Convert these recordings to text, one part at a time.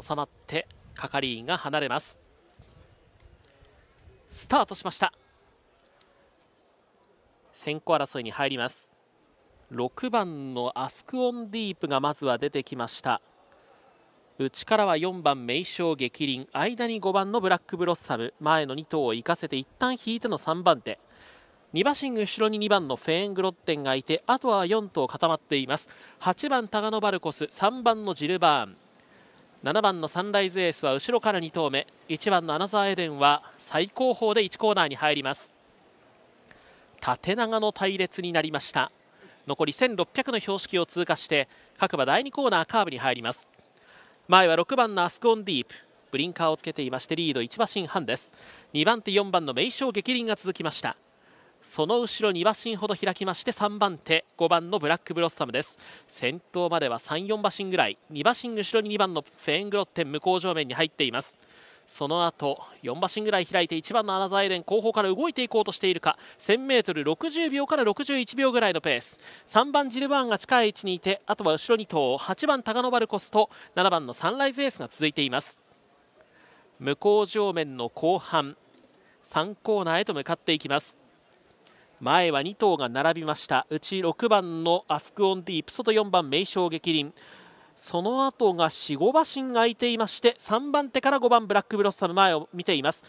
収まって係員が離れますスタートしました先行争いに入ります6番のアスクオンディープがまずは出てきました内からは4番名将激輪間に5番のブラックブロッサム前の2頭を生かせて一旦引いての3番手2馬身後ろに2番のフェーングロッテンがいてあとは4頭固まっています8番タガノバルコス3番のジルバーン7番のサンライズエースは後ろから2投目1番のアナザーエデンは最後方で1コーナーに入ります縦長の隊列になりました残り1600の標識を通過して各馬第2コーナーカーブに入ります前は6番のアスクオンディープブリンカーをつけていましてリード1馬身半です2番手4番の名勝激輪が続きましたその後ろ2馬身ほど開きまして3番手5番のブラックブロッサムです先頭までは34馬身ぐらい2馬身後ろに2番のフェーングロッテン向こう上面に入っていますその後4馬身ぐらい開いて1番のアナザーエデン後方から動いていこうとしているか 1000m60 秒から61秒ぐらいのペース3番ジルバーンが近い位置にいてあとは後ろに頭8番タガノバルコスと7番のサンライズエースが続いています向こう上面の後半3コーナーへと向かっていきます前は2頭が並びましたうち6番のアスクオンディープ外4番名将激凛その後が45馬身空いていまして3番手から5番ブラックブロッサム前を見ています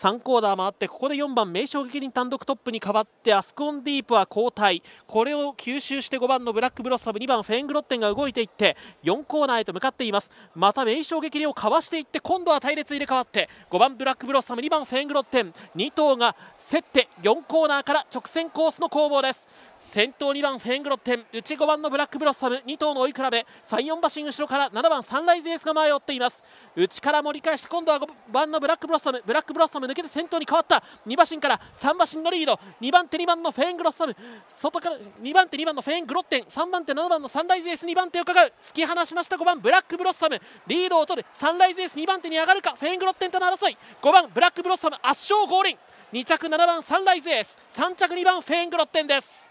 3コーナー回ってここで4番名将撃に単独トップに変わってアスコンディープは交代これを吸収して5番のブラックブロッサム2番フェングロッテンが動いていって4コーナーへと向かっていますまた名将撃をかわしていって今度は隊列入れ替わって5番ブラックブロッサム2番フェングロッテン2頭が競って4コーナーから直線コースの攻防です先頭2番フェングロッテン内5番のブラックブロッサム2頭の追い比べ34馬身後ろから7番サンライズエースが前を追っています内から盛り返して今度は5番のブラックブロッサムブラックブロッサム抜けて先頭に変わった2馬身から3馬身のリード2番手2番のフェーングロッサム外から2番手2番のフェーングロッテン3番手7番のサンライズエース2番手を伺う突き放しました5番ブラックブロッサムリードを取るサンライズエース2番手に上がるかフェーングロッテンとの争い5番ブラックブロッサム圧勝ゴ輪2着7番サンライズエース3着2番フェーングロッテンです